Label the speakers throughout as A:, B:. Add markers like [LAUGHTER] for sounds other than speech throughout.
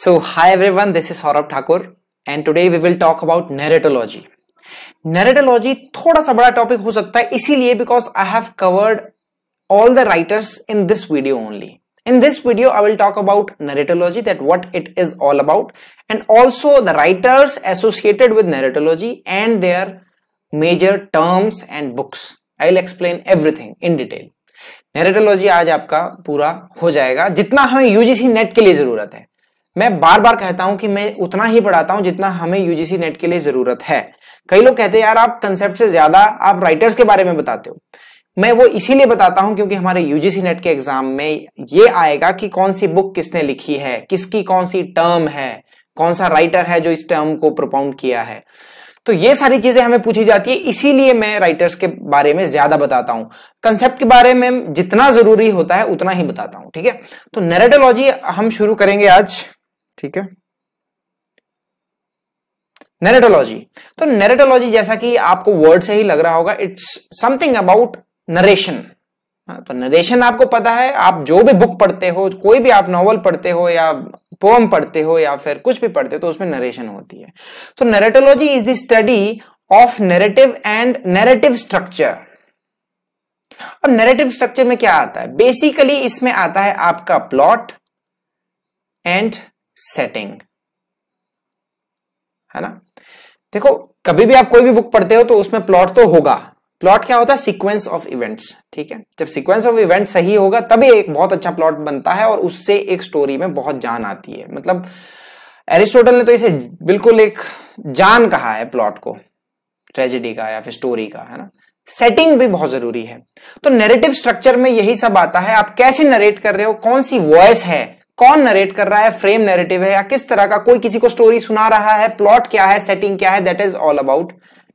A: So, hi everyone, this is Saurabh Thakur, and today we will talk about narratology. Narratology थोड़ा सा बड़ा topic हो सकता है इसीलिए because I have covered all the writers in this video only In this video, I will talk about narratology, that what it is all about, and also the writers associated with narratology and their major terms and books. I will explain everything in detail. Narratology आज आपका पूरा हो जाएगा जितना हमें UGC net के लिए जरूरत है मैं बार बार कहता हूं कि मैं उतना ही पढ़ाता हूं जितना हमें यूजीसी नेट के लिए जरूरत है कई लोग कहते हैं यार आप कंसेप्ट से ज्यादा आप राइटर्स के बारे में बताते हो मैं वो इसीलिए बताता हूं क्योंकि हमारे यूजीसी नेट के एग्जाम में ये आएगा कि कौन सी बुक किसने लिखी है किसकी कौन सी टर्म है कौन सा राइटर है जो इस टर्म को प्रोपाउंड किया है तो ये सारी चीजें हमें पूछी जाती है इसीलिए मैं राइटर्स के बारे में ज्यादा बताता हूं कंसेप्ट के बारे में जितना जरूरी होता है उतना ही बताता हूं ठीक है तो नेरेटोलॉजी हम शुरू करेंगे आज ठीक है नेरेटोलॉजी तो नेरेटोलॉजी जैसा कि आपको वर्ड से ही लग रहा होगा इट्स समथिंग अबाउट नरेशन तो नरेशन आपको पता है आप जो भी बुक पढ़ते हो कोई भी आप नॉवल पढ़ते हो या पोम पढ़ते हो या फिर कुछ भी पढ़ते हो तो उसमें नरेशन होती है तो narratology is the study of narrative and narrative structure अब नेरेटिव स्ट्रक्चर में क्या आता है बेसिकली इसमें आता है आपका प्लॉट एंड सेटिंग है ना देखो कभी भी आप कोई भी बुक पढ़ते हो तो उसमें प्लॉट तो होगा प्लॉट क्या होता है सीक्वेंस ऑफ इवेंट्स ठीक है जब सीक्वेंस ऑफ इवेंट सही होगा तभी एक बहुत अच्छा प्लॉट बनता है और उससे एक स्टोरी में बहुत जान आती है मतलब एरिस्टोटल ने तो इसे बिल्कुल एक जान कहा है प्लॉट को ट्रेजेडी का या फिर स्टोरी का है ना सेटिंग भी बहुत जरूरी है तो नेरेटिव स्ट्रक्चर में यही सब आता है आप कैसे नरेट कर रहे हो कौन सी वॉइस है कौन नरेट कर रहा है फ्रेम नरेटिव है या किस तरह का कोई किसी को स्टोरी सुना रहा है प्लॉट क्या है सेटिंग क्या है that is all about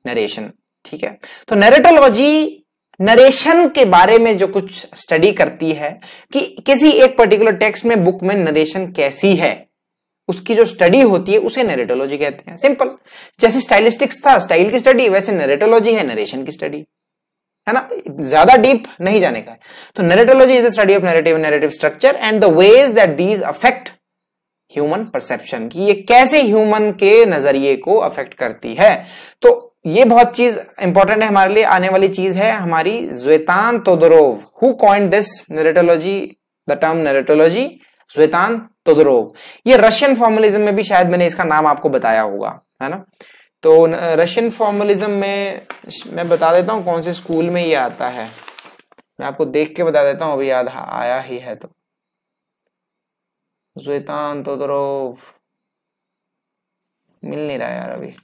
A: narration ठीक है तो नरेटोलॉजी नरेशन के बारे में जो कुछ स्टडी करती है कि किसी एक पर्टिकुलर टेक्स्ट में बुक में नरेशन कैसी है उसकी जो स्टडी होती है उसे नरेटोलॉजी कहते हैं सिंपल जैसे स्टाइलिस्टिक्स था स्टाइल की स्टडी वैसे नरेटोलॉजी है नरेशन की स्टडी है ना ज्यादा डीप नहीं जाने का है तो narratology is the study of narrative narrative structure and the ways that these affect human perception की ये कैसे ह्यूमन के नजरिए को अफेक्ट करती है तो ये बहुत चीज इंपॉर्टेंट है हमारे लिए आने वाली चीज है हमारी Tzvetan Todorov who coined this narratology the term narratology Tzvetan Todorov ये रशियन फॉर्मलिज्म में भी शायद मैंने इसका नाम आपको बताया होगा है ना तो रशियन फॉर्मलिज्म में मैं बता देता हूँ कौन से स्कूल में ये आता है मैं आपको देख के बता देता हूँ अभी याद आया ही है तो श्वेतान मिल नहीं रहा यार अभी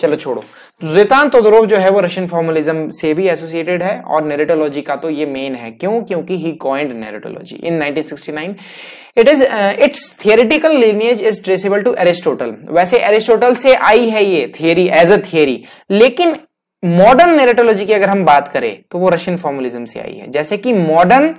A: चलो छोड़ो जेतान तोदरोव जो है वो रशियन फॉर्मलिज्म से भी एसोसिएटेड है और नेरेटोलॉजी का तो ये मेन है क्यों क्योंकि he coined narratology in 1969 it is it's theoretical lineage is traceable to Aristotle वैसे एरिस्टोटल से आई है ये थियरी एज अ थियरी लेकिन मॉडर्न नेरेटोलॉजी की अगर हम बात करें तो वो रशियन फॉर्मलिज्म से आई है जैसे कि मॉडर्न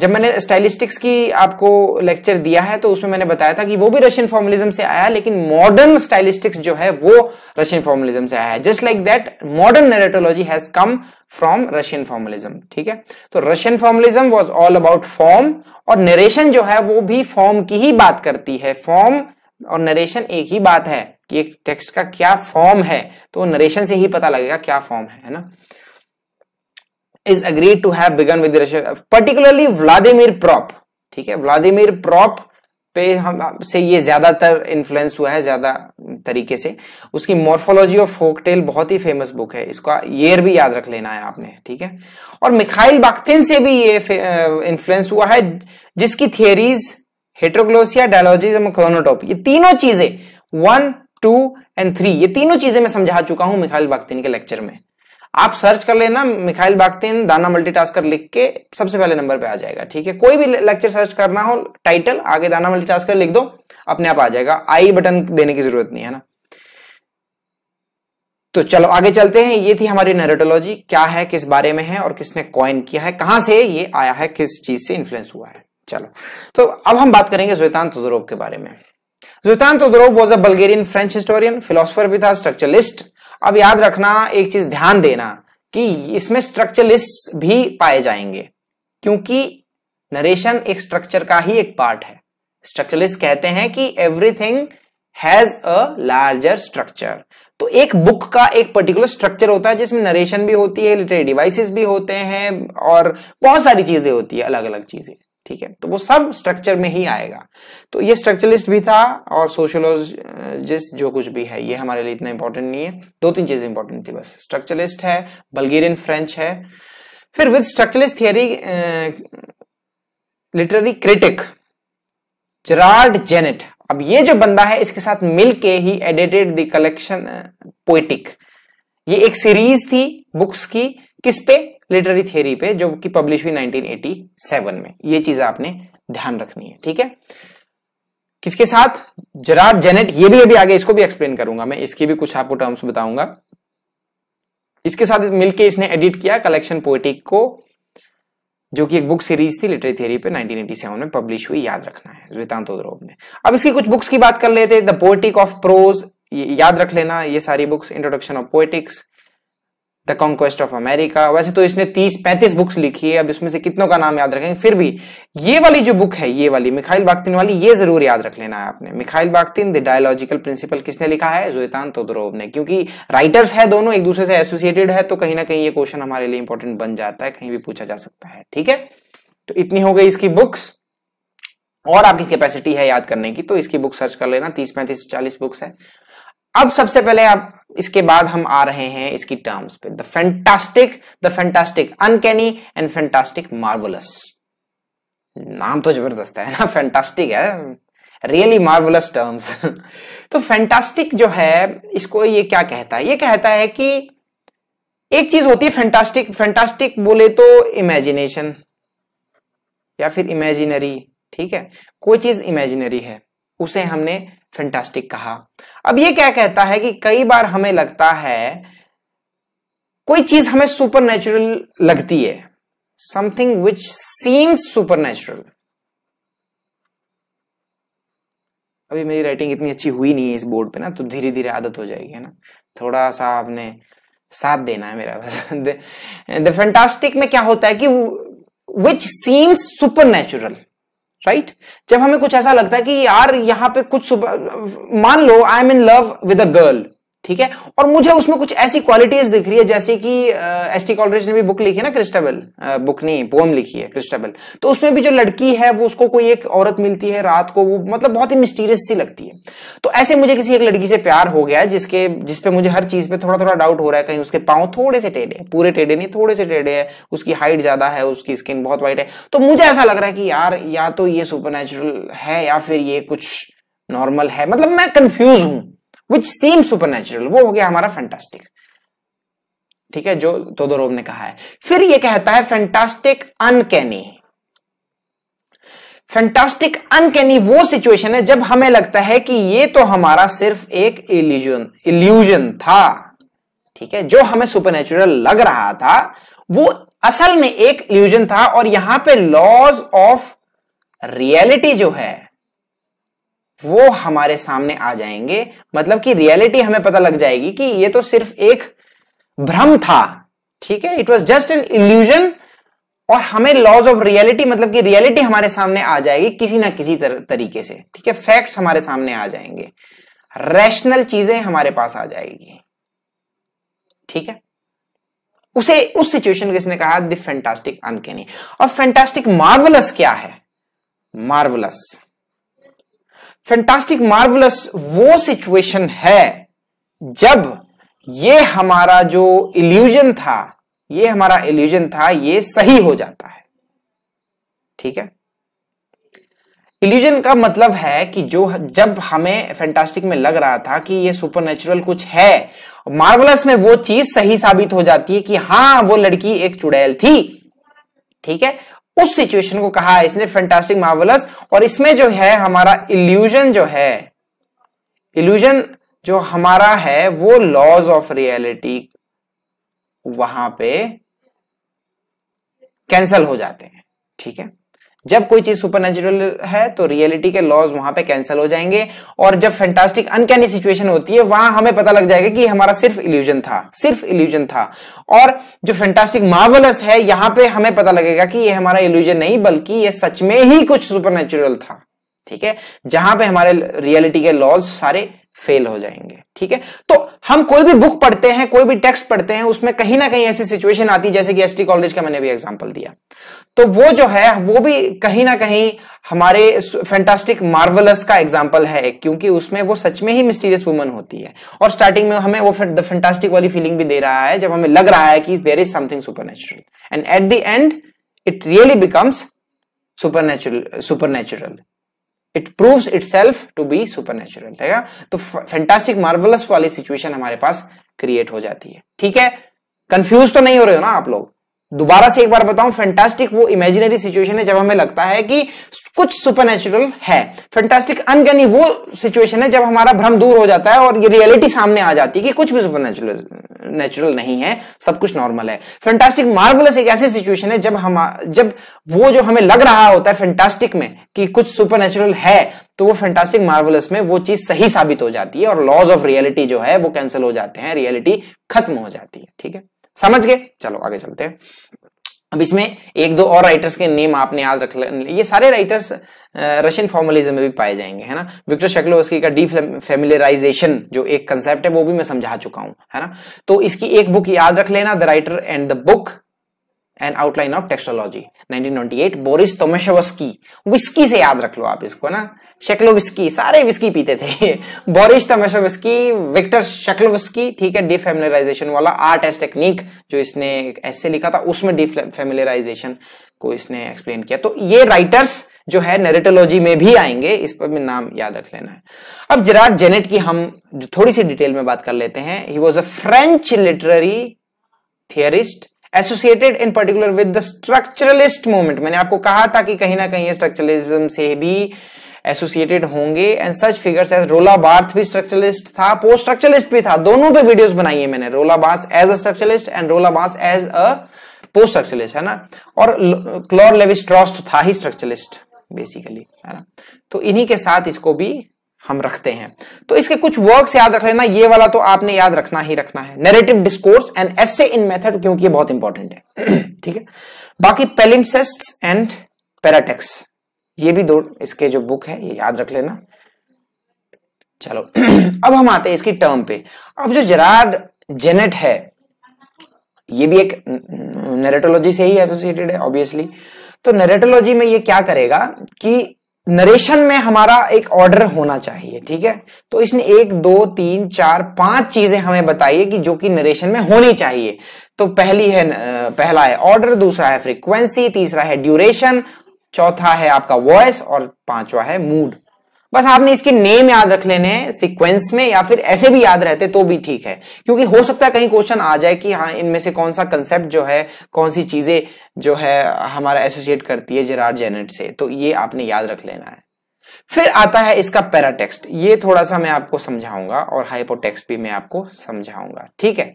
A: जब मैंने स्टाइलिस्टिक्स की आपको लेक्चर दिया है तो उसमें मैंने बताया था कि वो भी रशियन फॉर्मुलिज्म से आया लेकिन मॉडर्न स्टाइलिस्टिक्स जो है वो रशियन फॉर्मुलिज्म से आया है just like that modern narratology has come from Russian formalism ठीक है तो Russian formalism was all about form और नरेशन जो है वो भी फॉर्म की ही बात करती है फॉर्म और नरेशन एक ही बात है कि एक टेक्स्ट का क्या फॉर्म है तो नरेशन से ही पता लगेगा क्या फॉर्म है, है ना is agreed to have begun with russian particularly Vladimir Prop. ठीक है व्लादिमीर प्रॉप पे हम से ये ज्यादातर इन्फ्लुएंस हुआ है ज्यादा तरीके से उसकी मॉर्फोलॉजी ऑफ फोकटेल बहुत ही फेमस बुक है इसका ईयर भी याद रख लेना है आपने ठीक है और मिखाइल बाख्तिन से भी ये इन्फ्लुएंस uh, हुआ है जिसकी थियरीज हेट्रोग्लोसिया एंड क्रोनोटॉप ये तीनों चीजें वन टू एंड थ्री ये तीनों चीजें मैं समझा चुका हूं मिखाइल बाख्तिन के लेक्चर में आप सर्च कर लेना मिखाइल बागतीन दाना मल्टीटास्कर लिख के सबसे पहले नंबर पे आ जाएगा ठीक है कोई भी लेक्चर सर्च करना हो टाइटल आगे दाना मल्टीटास्कर लिख दो अपने आप आ जाएगा आई बटन देने की जरूरत नहीं है ना तो चलो आगे चलते हैं ये थी हमारी नेरोटोलॉजी क्या है किस बारे में है और किसने कॉइन किया है कहां से ये आया है किस चीज से इन्फ्लुएंस हुआ है चलो तो अब हम बात करेंगे ज्वेतान तुद्रोव के बारे में Tzvetan Todorov was a Bulgarian French historian philosopher भी था स्ट्रक्चरलिस्ट अब याद रखना एक चीज ध्यान देना कि इसमें स्ट्रक्चरलिस्ट भी पाए जाएंगे क्योंकि नरेशन एक स्ट्रक्चर का ही एक पार्ट है स्ट्रक्चरलिस्ट कहते हैं कि everything has a larger structure तो एक बुक का एक पर्टिकुलर स्ट्रक्चर होता है जिसमें नरेशन भी होती है लिटरेरी डिवाइसेस भी होते हैं और बहुत सारी चीजें होती है अलग अलग चीजें ठीक है तो वो सब स्ट्रक्चर में ही आएगा तो ये स्ट्रक्चरलिस्ट भी था और सोशोलॉजिस्ट जो कुछ भी है ये हमारे लिए इतना इंपॉर्टेंट नहीं है दो तीन चीजें इंपॉर्टेंट थी बस स्ट्रक्चरलिस्ट है बल्गेरियन फ्रेंच है फिर with structuralist theory literary critic Gerard Genette अब ये जो बंदा है इसके साथ मिलके ही एडिटेड द कलेक्शन पोइटिक ये एक सीरीज थी बुक्स की किस पे लिटरेरी थेरी पे जो कि पब्लिश हुई 1987 में ये चीज आपने ध्यान रखनी है ठीक है किसके साथ जरार जेनेट ये भी अभी आगे इसको भी एक्सप्लेन करूंगा मैं इसकी भी कुछ आपको टर्म्स बताऊंगा इसके साथ मिलके इसने एडिट किया कलेक्शन पोएटिक को जो कि एक बुक सीरीज थी लिटरेरी थ्योरी पे 1987 में पब्लिश हुई याद रखना है श्वेतांत ने अब इसकी कुछ बुक्स की बात कर लेते द पोएटिक ऑफ प्रोज याद रख लेना ये सारी books introduction of poetics the conquest of America वैसे तो इसने तीस पैंतीस बुक्स लिखी है अब इसमें से कितनों का नाम याद रखेंगे फिर भी ये वाली जो बुक है ये वाली मिखाइल बाख्तिन वाली ये जरूर याद रख लेना है आपने Mikhail Bakhtin the dialogical principle किसने लिखा है जोतान तोदरोव ने क्योंकि राइटर्स है दोनों एक दूसरे से एसोसिएटेड है तो कहीं ना कहीं ये क्वेश्चन हमारे लिए इंपॉर्टेंट बन जाता है कहीं भी पूछा जा सकता है ठीक है तो इतनी हो गई इसकी बुक्स और आपकी कैपेसिटी है याद करने की तो इसकी बुक सर्च कर लेना तीस पैंतीस चालीस बुक्स है अब सबसे पहले आप इसके बाद हम आ रहे हैं इसकी टर्म्स पे the fantastic the fantastic uncanny and fantastic marvellous नाम तो जबरदस्त है ना फैंटास्टिक है
B: रियली मार्वलस
A: टर्म्स तो फैंटास्टिक जो है इसको ये क्या कहता है ये कहता है कि एक चीज होती है फैंटास्टिक फैंटास्टिक बोले तो इमेजिनेशन या फिर इमेजिनरी ठीक है कोई चीज इमेजिनरी है उसे हमने फैंटास्टिक कहा अब ये क्या कहता है कि कई बार हमें लगता है कोई चीज हमें सुपर लगती है समथिंग विच सीम्स सुपर अभी मेरी राइटिंग इतनी अच्छी हुई नहीं है इस बोर्ड पे ना तो धीरे धीरे आदत हो जाएगी है ना थोड़ा सा आपने साथ देना है मेरा बस द फैंटास्टिक में क्या होता है कि which seems supernatural right जब हमें कुछ ऐसा लगता है कि यार यहां पे कुछ मान लो I am in love with a girl ठीक है और मुझे उसमें कुछ ऐसी क्वालिटीज दिख रही है जैसे कि एस टी कॉलरेज ने भी बुक लिखी है ना क्रिस्टाबल बुक नहीं पोम लिखी है क्रिस्टाबल तो उसमें भी जो लड़की है वो उसको कोई एक औरत मिलती है रात को वो मतलब बहुत ही मिस्टीरियस सी लगती है तो ऐसे मुझे किसी एक लड़की से प्यार हो गया जिसके जिसपे मुझे हर चीज पे थोड़ा थोड़ा डाउट हो रहा है कहीं उसके पाँव थोड़े से टेढ़े पूरे टेढ़े नहीं थोड़े से टेढ़े है उसकी हाइट ज्यादा है उसकी स्किन बहुत वाइट है तो मुझे ऐसा लग रहा है कि यार या तो ये सुपर है या फिर ये कुछ नॉर्मल है मतलब मैं कंफ्यूज हूं विच सीम सुपर वो हो गया हमारा फैंटास्टिक ठीक है जो तोदोरोव ने कहा है फिर ये कहता है फैंटास्टिक अनकैनी फैंटास्टिक अनकैनी वो सिचुएशन है जब हमें लगता है कि ये तो हमारा सिर्फ एक इल्यूजन इल्यूजन था ठीक है जो हमें सुपर लग रहा था वो असल में एक इल्यूजन था और यहां पे लॉज ऑफ रियलिटी जो है वो हमारे सामने आ जाएंगे मतलब कि रियलिटी हमें पता लग जाएगी कि ये तो सिर्फ एक भ्रम था ठीक है it was just an illusion और हमें लॉज ऑफ रियलिटी मतलब कि रियलिटी हमारे सामने आ जाएगी किसी ना किसी तर, तरीके से ठीक है फैक्ट्स हमारे सामने आ जाएंगे रैशनल चीजें हमारे पास आ जाएगी ठीक है उसे उस सिचुएशन को इसने कहा द फैंटास्टिक और फैंटास्टिक मार्वलस क्या है मार्वलस फैंटास्टिक मार्वलस वो सिचुएशन है जब ये हमारा जो इल्यूजन था ये हमारा इल्यूजन था ये सही हो जाता है ठीक है इल्यूजन का मतलब है कि जो जब हमें फैंटास्टिक में लग रहा था कि ये नेचुरल कुछ है मार्वलस में वो चीज सही साबित हो जाती है कि हाँ वो लड़की एक चुड़ैल थी ठीक है उस सिचुएशन को कहा है इसने फैंटास्टिक मार्वलस और इसमें जो है हमारा इल्यूजन जो है इल्यूजन जो हमारा है वो लॉज ऑफ रियलिटी वहां पे कैंसल हो जाते हैं ठीक है जब कोई चीज सुपर है तो रियलिटी के लॉज वहां पे कैंसिल हो जाएंगे और जब फैंटास्टिक अनकैनी सिचुएशन होती है वहां हमें पता लग जाएगा कि हमारा सिर्फ इल्यूजन था सिर्फ इल्यूजन था और जो फैंटास्टिक मार्वलस है यहां पे हमें पता लगेगा कि ये हमारा इल्यूजन नहीं बल्कि ये सच में ही कुछ सुपर था ठीक है जहां पे हमारे रियलिटी के लॉज सारे फेल हो जाएंगे ठीक है तो हम कोई भी बुक पढ़ते हैं कोई भी टेक्स्ट पढ़ते हैं उसमें कहीं ना कहीं ऐसी सिचुएशन आती है जैसे कि एसटी कॉलेज का मैंने भी एग्जांपल दिया तो वो जो है वो भी कहीं ना कहीं हमारे फैंटास्टिक मार्वलस का एग्जाम्पल है क्योंकि उसमें वो सच में ही मिस्टीरियस वुमन होती है और स्टार्टिंग में हमें वो द फैंटास्टिक वाली फीलिंग भी दे रहा है जब हमें लग रहा है कि there is something super and at the end it really becomes supernatural it proves self to be supernatural तो फैंटास्टिक मार्वलस वाली सिचुएशन हमारे पास क्रिएट हो जाती है ठीक है कंफ्यूज तो नहीं हो रहे हो ना आप लोग दोबारा से एक बार बताऊं फैंटास्टिक वो इमेजिनरी सिचुएशन है जब हमें लगता है कि कुछ सुपरनेचुरल है फैंटास्टिक अनगनी वो सिचुएशन है जब हमारा भ्रम दूर हो जाता है और ये रियलिटी सामने आ जाती है कि कुछ भी सुपरनेचुरल नेचुरल नहीं है सब कुछ नॉर्मल है फैंटास्टिक मार्वलस एक ऐसी सिचुएशन है जब हम जब वो जो हमें लग रहा होता है फैंटास्टिक में कि कुछ सुपरनेचुरल है तो वो फैंटास्टिक मार्वलस में वो चीज सही साबित हो जाती है और लॉज ऑफ रियलिटी जो है वो कैंसिल हो जाते हैं रियलिटी खत्म हो जाती है ठीक है समझ गए चलो आगे चलते हैं अब इसमें एक दो और राइटर्स के नेम आपने याद रख ये सारे राइटर्स रशियन फॉर्मलिज्म में भी पाए जाएंगे है ना विक्टर शेक्लोवस्की का डी फेमिलराइजेशन जो एक कंसेप्ट है वो भी मैं समझा चुका हूं है ना तो इसकी एक बुक याद रख लेना the writer and the book an outline of textology 1928 Boris Tomashevsky विस्की से याद रख लो आप इसको ना शक्लोविस्की सारे विस्की पीते थे बोरिस तोमेशवस्की विक्टर शक्लोविस्की ठीक है डिफेमिलराइजेशन वाला आर्ट एस टेक्निक जो इसने ऐसे लिखा था उसमें डिफेमिलराइजेशन को इसने एक्सप्लेन किया तो ये राइटर्स जो है नेरेटोलॉजी में भी आएंगे इस पर भी नाम याद रख लेना है अब जेरार्ड जेनेट की हम थोड़ी सी डिटेल में बात कर लेते हैं he was a French literary theorist associated in particular with the structuralist movement मैंने आपको कहा था कि कहीं ना कहीं स्ट्रक्चरलिज्म से भी एसोसिएटेड होंगे एंड सच फिगर्स एज रोला बार्थ भी स्ट्रक्चरलिस्ट था पोस्ट स्ट्रक्चरलिस्ट भी था दोनों पे वीडियोस बनाई है मैंने रोला birth as a structuralist and रोला birth as a post structuralist है ना और क्लोर लेविस्ट्रॉस तो था ही स्ट्रक्चरलिस्ट बेसिकली है ना तो इन्हीं के साथ इसको भी हम रखते हैं तो इसके कुछ वर्क्स याद रख लेना ये वाला तो आपने याद रखना ही रखना है narrative discourse and essay in method क्योंकि ये बहुत इंपॉर्टेंट है [CLEARS THROAT] ठीक है बाकी पेलिमसेस्ट एंड पैराटेक्स ये भी दो इसके जो बुक है ये याद रख लेना चलो [CLEARS THROAT] अब हम आते हैं इसकी टर्म पे अब जो जराड जेनेट है ये भी एक नेरेटोलॉजी से ही एसोसिएटेड है ऑब्वियसली तो नेरेटोलॉजी में ये क्या करेगा कि नरेशन में हमारा एक ऑर्डर होना चाहिए ठीक है तो इसने एक दो तीन चार पांच चीजें हमें बताइए कि जो कि नरेशन में होनी चाहिए तो पहली है पहला है ऑर्डर दूसरा है फ्रीक्वेंसी तीसरा है ड्यूरेशन चौथा है आपका वॉइस और पांचवा है मूड बस आपने इसके नेम याद रख लेने हैं सीक्वेंस में या फिर ऐसे भी याद रहते तो भी ठीक है क्योंकि हो सकता है कहीं क्वेश्चन आ जाए कि हाँ इनमें से कौन सा कंसेप्ट जो है कौन सी चीजें जो है हमारा एसोसिएट करती है जेरार्ड जेनेट से तो ये आपने याद रख लेना है फिर आता है इसका पैराटेक्स्ट ये थोड़ा सा मैं आपको समझाऊंगा और हाइपोटेक्स्ट भी मैं आपको समझाऊंगा ठीक है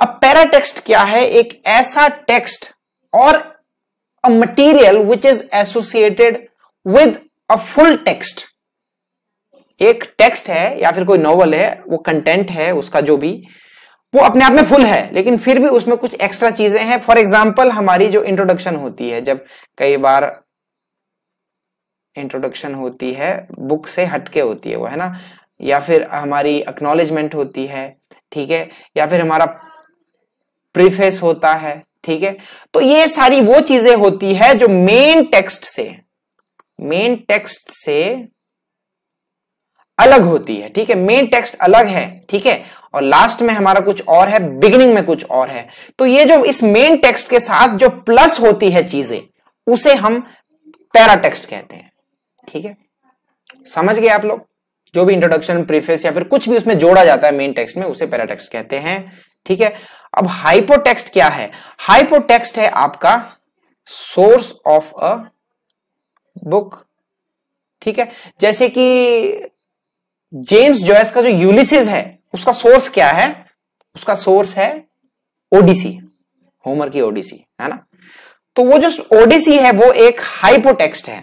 A: अब पैराटेक्स्ट क्या है एक ऐसा टेक्स्ट और material which is associated with a full text एक टेक्स्ट है या फिर कोई नॉवल है वो कंटेंट है उसका जो भी वो अपने आप में फुल है लेकिन फिर भी उसमें कुछ एक्स्ट्रा चीजें हैं फॉर एग्जाम्पल हमारी जो इंट्रोडक्शन होती है जब कई बार इंट्रोडक्शन होती है बुक से हटके होती है वो है ना या फिर हमारी अक्नोलेजमेंट होती है ठीक है या फिर हमारा प्रीफेस होता है ठीक है तो ये सारी वो चीजें होती है जो मेन टेक्स्ट से मेन टेक्स्ट से अलग होती है ठीक है मेन टेक्स्ट अलग है ठीक है और लास्ट में हमारा कुछ और है बिगिनिंग में कुछ और है तो ये जो इस मेन टेक्स्ट के साथ जो प्लस होती है चीजें उसे हम पैरा टेक्स्ट कहते हैं ठीक है समझ गए आप लोग जो भी इंट्रोडक्शन प्रीफेस या फिर कुछ भी उसमें जोड़ा जाता है मेन टेक्स्ट में उसे पैरा टेक्स्ट कहते हैं ठीक है अब हाइपोटेक्स्ट क्या है हाइपोटेक्स्ट है आपका सोर्स ऑफ अ बुक ठीक है जैसे कि जेम्स जॉयस का जो यूलिसिस है उसका सोर्स क्या है उसका सोर्स है ओडीसी होमर की ओडिसी है ना तो वो जो ओडिसी है वो एक हाइपोटेक्स्ट है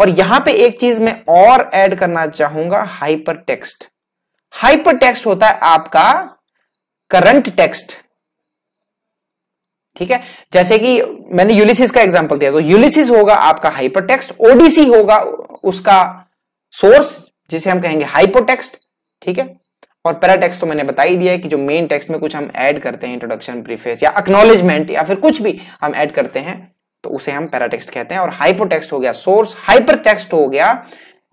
A: और यहां पे एक चीज मैं और ऐड करना चाहूंगा हाइपर टेक्स्ट हाइपर टेक्स्ट होता है आपका करंट टेक्स्ट ठीक है जैसे कि मैंने यूलिसिस का एग्जांपल दिया तो यूलिसिस होगा आपका हाइपर टेक्स्ट ओडिसी होगा उसका सोर्स जिसे हम कहेंगे हाइपोटेक्स्ट ठीक है और पैराटेक्स्ट तो मैंने बता ही दिया है कि जो मेन टेक्स्ट में कुछ हम ऐड करते हैं इंट्रोडक्शन प्रीफेस या अक्नोलेजमेंट या फिर कुछ भी हम ऐड करते हैं तो उसे हम पैराटेक्स्ट कहते हैं और हाइपोटेक्स्ट हो गया सोर्स हाइपरटेक्स्ट हो गया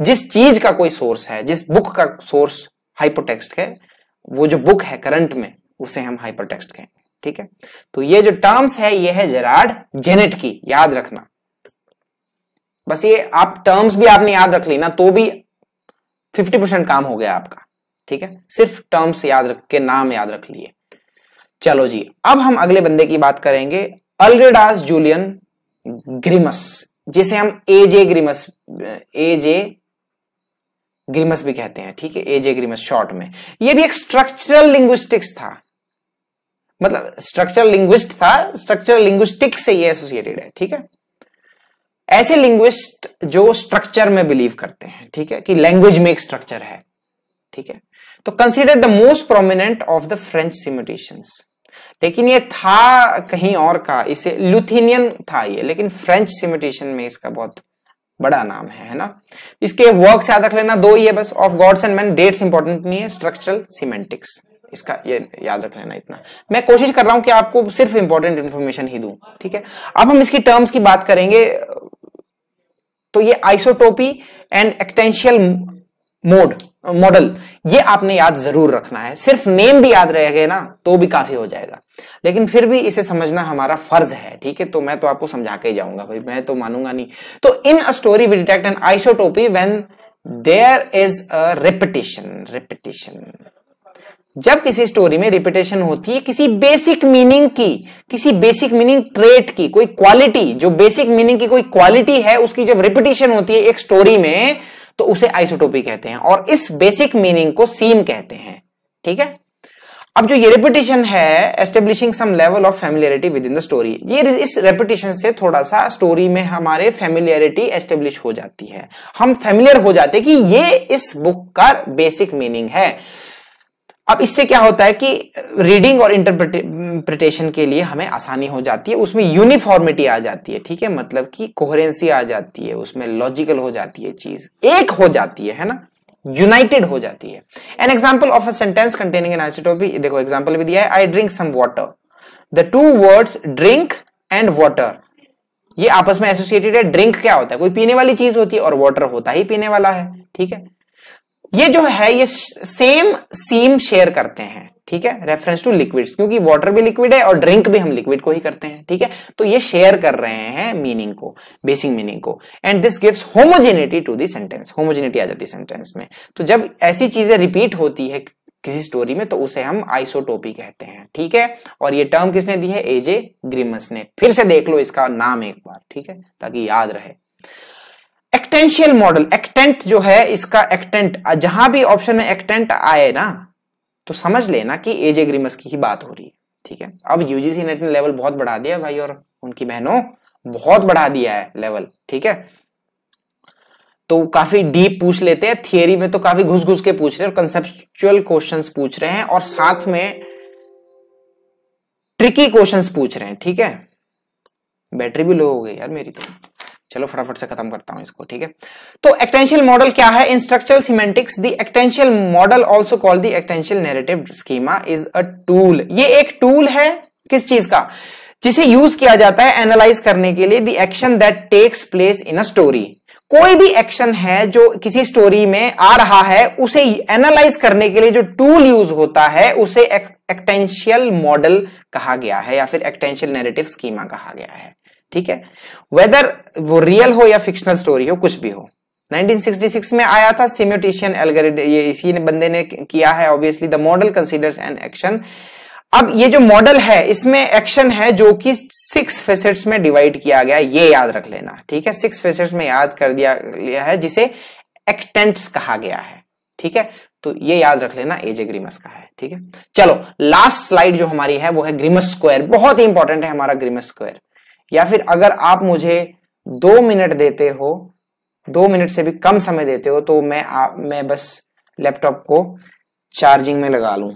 A: जिस चीज का कोई सोर्स है जिस बुक का सोर्स हाइपोटेक्स्ट है वो जो बुक है करंट में उसे हम हाइपरटेक्स्ट कहेंगे ठीक है तो ये जो टर्म्स है ये है जेराड जेनेट की याद रखना बस ये आप टर्म्स भी आपने याद रख ली ना तो भी फिफ्टी परसेंट काम हो गया आपका ठीक है सिर्फ टर्म्स याद रख के नाम याद रख लिए चलो जी अब हम अगले बंदे की बात करेंगे अल्गेडास जूलियन ग्रीमस जिसे हम एजे ग्रीमस एजे ग्रीमस भी कहते हैं ठीक है एजे ग्रीमस शॉर्ट में ये भी एक स्ट्रक्चरल लिंग्विस्टिक्स था मतलब स्ट्रक्चरल लिंग्विस्ट था स्ट्रक्चरल लिंग्विस्टिक्स से ये एसोसिएटेड है ठीक है ऐसे लिंग्विस्ट जो स्ट्रक्चर में बिलीव करते हैं ठीक है कि लैंग्वेज में एक स्ट्रक्चर है ठीक है तो consider the most prominent of the French semioticians लेकिन ये था कहीं और का इसे लुथिनियन था ये लेकिन फ्रेंच सिमिटेशन में इसका बहुत बड़ा नाम है है ना इसके वर्क याद रख लेना दो ये बस of gods and man that's important नहीं है स्ट्रक्चरल सिमेंटिक्स इसका ये याद रख लेना इतना मैं कोशिश कर रहा हूं कि आपको सिर्फ इंपॉर्टेंट इन्फॉर्मेशन ही दूं ठीक है अब हम इसकी टर्म्स की बात करेंगे तो ये isotopy and actantial mode model ये आपने याद जरूर रखना है सिर्फ नेम भी याद रह गए ना तो भी काफी हो जाएगा लेकिन फिर भी इसे समझना हमारा फर्ज है ठीक है तो मैं तो आपको समझा के जाऊंगा भाई मैं तो मानूंगा नहीं तो in a story we detect an isotopy when there is a repetition repetition जब किसी स्टोरी में रिपीटेशन होती है किसी बेसिक मीनिंग की किसी बेसिक मीनिंग ट्रेट की कोई क्वालिटी जो बेसिक मीनिंग की कोई क्वालिटी है उसकी जब रिपीटेशन होती है एक स्टोरी में तो उसे आइसोटोपी कहते हैं और इस बेसिक मीनिंग को सीम कहते हैं ठीक है अब जो ये रेपिटेशन है establishing some level of familiarity with in the story ये इस रेपिटेशन से थोड़ा सा स्टोरी में हमारे फेमिलियरिटी एस्टेब्लिश हो जाती है हम फेमिलियर हो जाते कि ये इस बुक का बेसिक मीनिंग है अब इससे क्या होता है कि रीडिंग और इंटरप्रिटेशन के लिए हमें आसानी हो जाती है उसमें यूनिफॉर्मिटी आ जाती है ठीक है मतलब कि कोहरेंसी आ जाती है उसमें लॉजिकल हो जाती है चीज एक हो जाती है है ना यूनाइटेड हो जाती है an example of a sentence containing an isotopy देखो एग्जाम्पल भी दिया है I drink some water the two words drink and water ये आपस में एसोसिएटेड है ड्रिंक क्या होता है कोई पीने वाली चीज होती है और वॉटर होता ही पीने वाला है ठीक है ये जो है ये सेम सीम शेयर करते हैं ठीक है रेफरेंस टू लिक्विड्स क्योंकि वाटर भी लिक्विड है और ड्रिंक भी हम लिक्विड को ही करते हैं ठीक है तो ये शेयर कर रहे हैं मीनिंग को बेसिक मीनिंग को and this gives homogeneity to the sentence homogeneity आ जाती है सेंटेंस में तो जब ऐसी चीजें रिपीट होती है किसी स्टोरी में तो उसे हम आइसोटोपी कहते हैं ठीक है और ये टर्म किसने दी है एजे ग्रीमस ने फिर से देख लो इसका नाम एक बार ठीक है ताकि याद रहे एक्टेंशियल मॉडल एक्टेंट जो है इसका एक्टेंट जहां भी ऑप्शन में एक्टेंट आए ना तो समझ लेना कि एज एग्रीमस की ही बात हो रही है ठीक है अब यूजीसी नेट ने लेवल बहुत बढ़ा दिया भाई और उनकी बहनों बहुत बढ़ा दिया है लेवल ठीक है तो काफी डीप पूछ लेते हैं थियोरी में तो काफी घुस घुस के पूछ रहे हैं और कंसेप्चुअल क्वेश्चन पूछ रहे हैं और साथ में ट्रिकी क्वेश्चन पूछ रहे हैं ठीक है बैटरी भी लो हो गई यार मेरी तो चलो फटाफट से खत्म करता हूं इसको ठीक है तो एक्टेंशियल मॉडल क्या है in structural semantics the actantial model also called the actantial narrative schema is a tool ये एक टूल है किस चीज का जिसे यूज किया जाता है एनालाइज करने के लिए the action that takes place in a story कोई भी एक्शन है जो किसी स्टोरी में आ रहा है उसे एनालाइज करने के लिए जो टूल यूज होता है उसे एक्टेंशियल मॉडल कहा गया है या फिर एक्टेंशियल नेरेटिव स्कीमा कहा गया है ठीक है वेदर वो रियल हो या फिक्शनल स्टोरी हो कुछ भी हो 1966 में आया था सिम्यूटेशन ये इसी ने बंदे ने किया है obviously the model considers an action अब ये जो मॉडल है इसमें एक्शन है जो कि सिक्स फेसेट्स में डिवाइड किया गया ये याद रख लेना ठीक है सिक्स फेसेट्स में याद कर दिया गया है जिसे एक्टेंट्स कहा गया है ठीक है तो ये याद रख लेना एजे ग्रीमस का है ठीक है चलो लास्ट स्लाइड जो हमारी है वो है ग्रीमस स्क्वायर बहुत ही इंपॉर्टेंट है हमारा ग्रीमस स्क्वायर या फिर अगर आप मुझे दो मिनट देते हो दो मिनट से भी कम समय देते हो तो मैं आ, मैं बस लैपटॉप को चार्जिंग में लगा लूं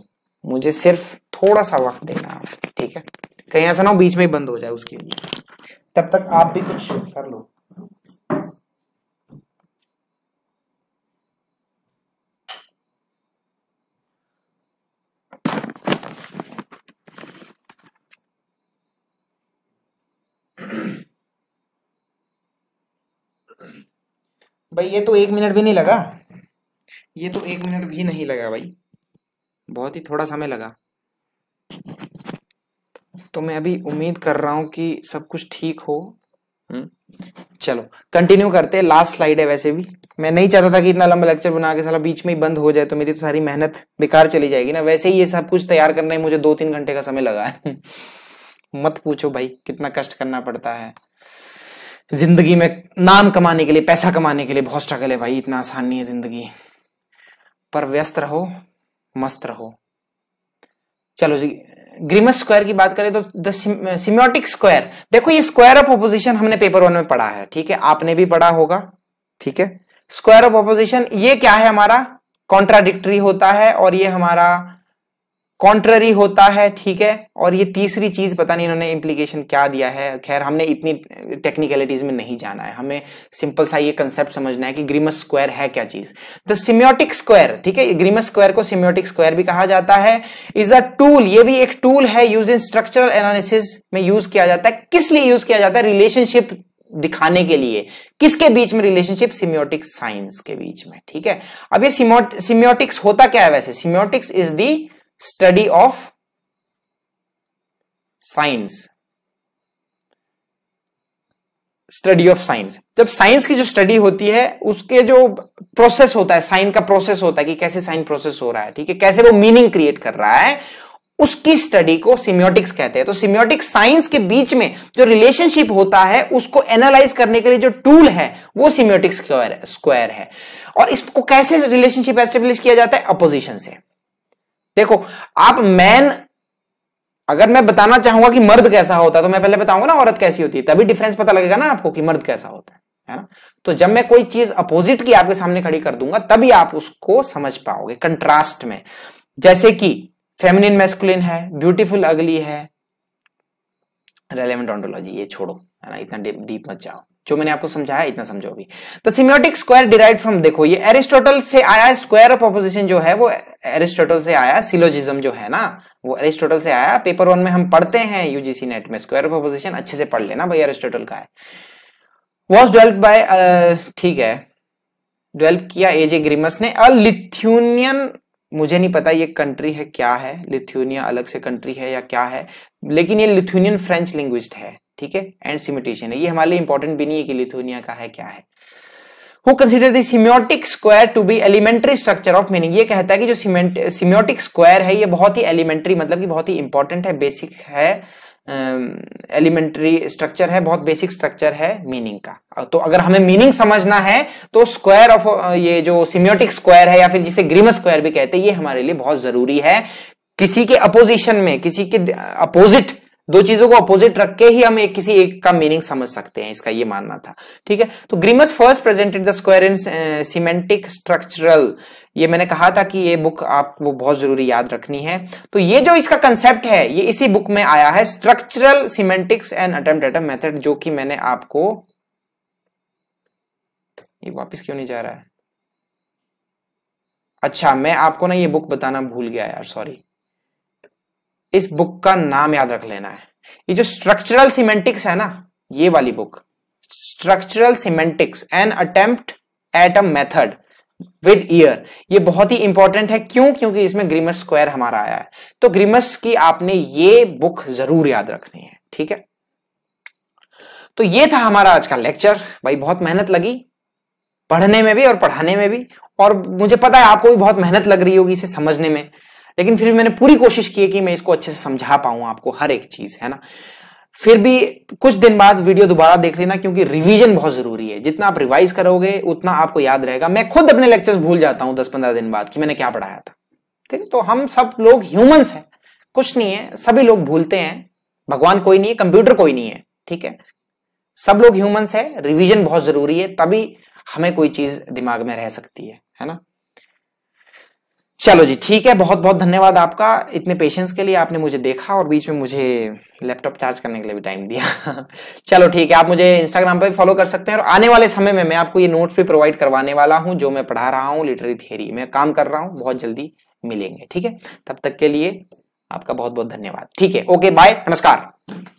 A: मुझे सिर्फ थोड़ा सा वक्त देना आप ठीक है कहीं ऐसा ना हो बीच में ही बंद हो जाए उसकी तब तक आप भी कुछ कर लो भाई ये तो एक मिनट भी नहीं लगा ये तो एक मिनट भी नहीं लगा भाई बहुत ही थोड़ा समय लगा तो मैं अभी उम्मीद कर रहा हूं कि सब कुछ ठीक हो हम्म, चलो कंटिन्यू करते हैं लास्ट स्लाइड है वैसे भी मैं नहीं चाहता था कि इतना लंबा लेक्चर बना के साला बीच में ही बंद हो जाए तो मेरी तो सारी मेहनत बेकार चली जाएगी ना वैसे ही ये सब कुछ तैयार करने में मुझे दो तीन घंटे का समय लगा है [LAUGHS] मत पूछो भाई कितना कष्ट करना पड़ता है जिंदगी में नाम कमाने के लिए पैसा कमाने के लिए बहुत स्ट्रगल है भाई इतना आसान नहीं है जिंदगी पर व्यस्त रहो मस्त रहो चलो जी ग्रीमस स्क्वायर की बात करें तो द सिम्योटिक स्क्वायर देखो ये स्क्वायर ऑफ ऑपोजिशन हमने पेपर वन में पढ़ा है ठीक है आपने भी पढ़ा होगा ठीक है स्क्वायर ऑफ ऑपोजिशन ये क्या है हमारा कॉन्ट्राडिक्टरी होता है और ये हमारा कॉन्ट्ररी होता है ठीक है और ये तीसरी चीज पता नहीं इन्होंने इम्प्लीकेशन क्या दिया है खैर हमने इतनी टेक्निकलिटीज में नहीं जाना है हमें सिंपल सा ये कंसेप्ट समझना है कि ग्रीमस स्क्वायर है क्या चीज द सिम्योटिक स्क्वायर ठीक है ग्रीमस स्क्वायर को सिम्योटिक स्क्वायर भी कहा जाता है इज अ टूल ये भी एक टूल है यूज इन स्ट्रक्चरल एनालिसिस में यूज किया जाता है किस लिए यूज किया जाता है रिलेशनशिप दिखाने के लिए किसके बीच में रिलेशनशिप सिम्योटिक साइंस के बीच में ठीक है अब ये सिम्योटिक्स होता क्या है वैसे semiotics is the study of science study of science जब साइंस की जो स्टडी होती है उसके जो प्रोसेस होता है साइन का प्रोसेस होता है कि कैसे साइन प्रोसेस हो रहा है ठीक है कैसे वो मीनिंग क्रिएट कर रहा है उसकी स्टडी को सिम्योटिक्स कहते हैं तो सिम्योटिक्स साइंस के बीच में जो रिलेशनशिप होता है उसको एनालाइज करने के लिए जो टूल है वो सिम्योटिक्स स्क्वायर है और इसको कैसे रिलेशनशिप एस्टेब्लिश किया जाता है अपोजिशन से देखो आप मैन अगर मैं बताना चाहूंगा कि मर्द कैसा होता है तो मैं पहले बताऊंगा ना औरत कैसी होती है तभी डिफरेंस पता लगेगा ना आपको कि मर्द कैसा होता है है ना तो जब मैं कोई चीज अपोजिट की आपके सामने खड़ी कर दूंगा तभी आप उसको समझ पाओगे कंट्रास्ट में जैसे कि फेमिनिन मेस्कुलिन है ब्यूटीफुल अगली है रेलिवेंट ऑन्टोलॉजी ये छोड़ो है ना इतना डीप मत जाओ जो मैंने आपको समझाया इतना समझो अभी द स्क्वायर डिराइव फ्रॉम देखो ये एरिस्टोटल से आया स्क्वायर ऑफ ऑपोजिशन जो है वो एरिस्टोटल से आया सिलोजिज्म जो है ना वो एरिस्टोटल से आया पेपर वन में हम पढ़ते हैं यूजीसी नेट में स्क्वायर ऑफ ऑपोजिशन अच्छे से पढ़ लेना भाई एरिस्टोटल का है वॉज डेवल्प बाय ठीक है डेवलप किया एजे ग्रीमस ने अ लिथ्यूनियन मुझे नहीं पता ये कंट्री है क्या है लिथ्यूनिया अलग से कंट्री है या क्या है लेकिन ये लिथ्यूनियन फ्रेंच लिंग्विस्ट है ठीक है एंड सिमिटेशन है ये हमारे लिए इंपॉर्टेंट भी नहीं है कि लिथुनिया का है क्या है who consider the semiotic square to be elementary structure of meaning ये कहता है कि जो सिम्योटिक स्क्वायर है ये बहुत ही एलिमेंट्री मतलब कि बहुत ही इंपॉर्टेंट है बेसिक है एलिमेंट्री uh, स्ट्रक्चर है बहुत बेसिक स्ट्रक्चर है मीनिंग का तो अगर हमें मीनिंग समझना है तो स्क्वायर ऑफ uh, ये जो सिम्योटिक स्क्वायर है या फिर जिसे ग्रीम स्क्वायर भी कहते हैं ये हमारे लिए बहुत जरूरी है किसी के अपोजिशन में किसी के अपोजिट दो चीजों को अपोजिट रख के ही हम एक किसी एक का मीनिंग समझ सकते हैं इसका ये मानना था ठीक है तो Greimas first presented the square in semantic structural ये मैंने कहा था कि ये बुक आपको बहुत जरूरी याद रखनी है तो ये जो इसका कंसेप्ट है ये इसी बुक में आया है structural semantics and attempt at a method जो कि मैंने आपको ये वापिस क्यों नहीं जा रहा है अच्छा मैं आपको ना ये बुक बताना भूल गया यार सॉरी इस बुक का नाम याद रख लेना है ये जो स्ट्रक्चरल सीमेंटिक्स है ना ये वाली book structural semantics an attempt at a method with year ये बहुत ही इंपॉर्टेंट है क्यों क्योंकि इसमें ग्रीमस स्क्वायर हमारा आया है तो ग्रीमस की आपने ये बुक जरूर याद रखनी है ठीक है तो ये था हमारा आज का लेक्चर भाई बहुत मेहनत लगी पढ़ने में भी और पढ़ाने में भी और मुझे पता है आपको भी बहुत मेहनत लग रही होगी इसे समझने में लेकिन फिर भी मैंने पूरी कोशिश की है कि मैं इसको अच्छे से समझा पाऊं आपको हर एक चीज है ना फिर भी कुछ दिन बाद वीडियो दोबारा देख लेना क्योंकि रिवीजन बहुत जरूरी है जितना आप रिवाइज करोगे उतना आपको याद रहेगा मैं खुद अपने लेक्चर्स भूल जाता हूं दस पंद्रह दिन बाद कि मैंने क्या पढ़ाया था ठीक तो हम सब लोग ह्यूमंस हैं कुछ नहीं है सभी लोग भूलते हैं भगवान कोई नहीं है कंप्यूटर कोई नहीं है ठीक है सब लोग ह्यूमंस है रिविजन बहुत जरूरी है तभी हमें कोई चीज दिमाग में रह सकती है है ना चलो जी ठीक है बहुत बहुत धन्यवाद आपका इतने पेशेंस के लिए आपने मुझे देखा और बीच में मुझे लैपटॉप चार्ज करने के लिए भी टाइम दिया [LAUGHS] चलो ठीक है आप मुझे इंस्टाग्राम पर भी फॉलो कर सकते हैं और आने वाले समय में मैं आपको ये नोट्स भी प्रोवाइड करवाने वाला हूँ जो मैं पढ़ा रहा हूँ लिटरेरी थियरी मैं काम कर रहा हूँ बहुत जल्दी मिलेंगे ठीक है तब तक के लिए आपका बहुत बहुत धन्यवाद ठीक है ओके बाय नमस्कार